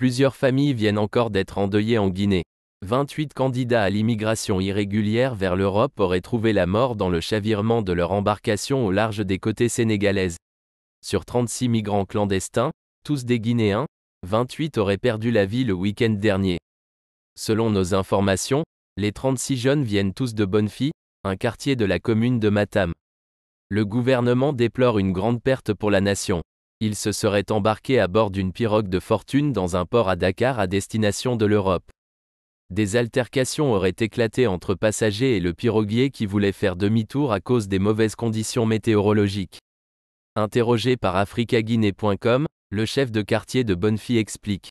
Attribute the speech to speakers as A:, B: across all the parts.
A: Plusieurs familles viennent encore d'être endeuillées en Guinée. 28 candidats à l'immigration irrégulière vers l'Europe auraient trouvé la mort dans le chavirement de leur embarcation au large des côtés sénégalaises. Sur 36 migrants clandestins, tous des Guinéens, 28 auraient perdu la vie le week-end dernier. Selon nos informations, les 36 jeunes viennent tous de Bonnefi, un quartier de la commune de Matam. Le gouvernement déplore une grande perte pour la nation. Il se serait embarqué à bord d'une pirogue de fortune dans un port à Dakar à destination de l'Europe. Des altercations auraient éclaté entre passagers et le piroguier qui voulait faire demi-tour à cause des mauvaises conditions météorologiques. Interrogé par africaguinée.com, le chef de quartier de fille explique.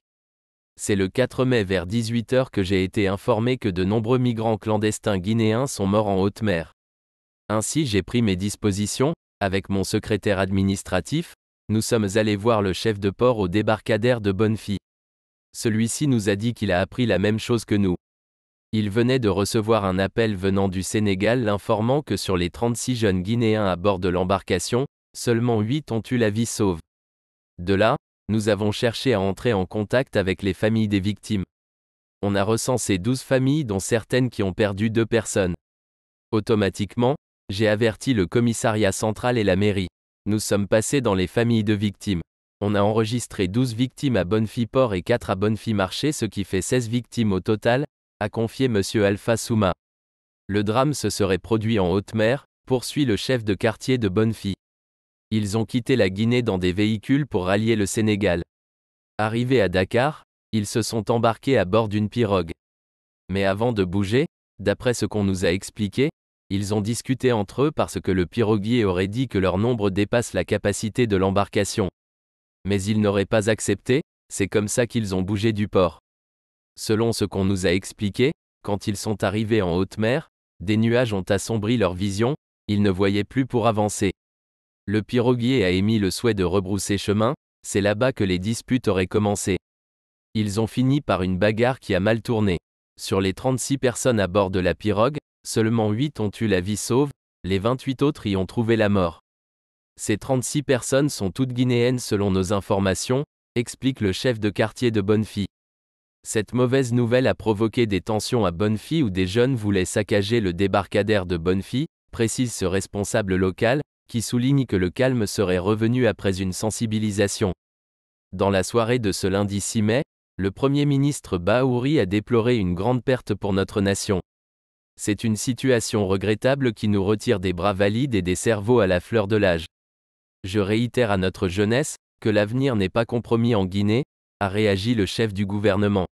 A: C'est le 4 mai vers 18h que j'ai été informé que de nombreux migrants clandestins guinéens sont morts en haute mer. Ainsi j'ai pris mes dispositions, avec mon secrétaire administratif, nous sommes allés voir le chef de port au débarcadère de Bonnefille. Celui-ci nous a dit qu'il a appris la même chose que nous. Il venait de recevoir un appel venant du Sénégal l'informant que sur les 36 jeunes Guinéens à bord de l'embarcation, seulement 8 ont eu la vie sauve. De là, nous avons cherché à entrer en contact avec les familles des victimes. On a recensé 12 familles dont certaines qui ont perdu deux personnes. Automatiquement, j'ai averti le commissariat central et la mairie. Nous sommes passés dans les familles de victimes. On a enregistré 12 victimes à Bonnefille-Port et 4 à Bonnefille-Marché, ce qui fait 16 victimes au total, a confié M. Alpha Souma. Le drame se serait produit en haute mer, poursuit le chef de quartier de Bonnefille. Ils ont quitté la Guinée dans des véhicules pour rallier le Sénégal. Arrivés à Dakar, ils se sont embarqués à bord d'une pirogue. Mais avant de bouger, d'après ce qu'on nous a expliqué, ils ont discuté entre eux parce que le piroguier aurait dit que leur nombre dépasse la capacité de l'embarcation. Mais ils n'auraient pas accepté, c'est comme ça qu'ils ont bougé du port. Selon ce qu'on nous a expliqué, quand ils sont arrivés en haute mer, des nuages ont assombri leur vision, ils ne voyaient plus pour avancer. Le piroguier a émis le souhait de rebrousser chemin, c'est là-bas que les disputes auraient commencé. Ils ont fini par une bagarre qui a mal tourné. Sur les 36 personnes à bord de la pirogue, seulement 8 ont eu la vie sauve, les 28 autres y ont trouvé la mort. Ces 36 personnes sont toutes guinéennes selon nos informations, explique le chef de quartier de Bonfi. Cette mauvaise nouvelle a provoqué des tensions à Bonfi où des jeunes voulaient saccager le débarcadère de Bonfi, précise ce responsable local, qui souligne que le calme serait revenu après une sensibilisation. Dans la soirée de ce lundi 6 mai, le Premier ministre Bahouri a déploré une grande perte pour notre nation. C'est une situation regrettable qui nous retire des bras valides et des cerveaux à la fleur de l'âge. Je réitère à notre jeunesse que l'avenir n'est pas compromis en Guinée, a réagi le chef du gouvernement.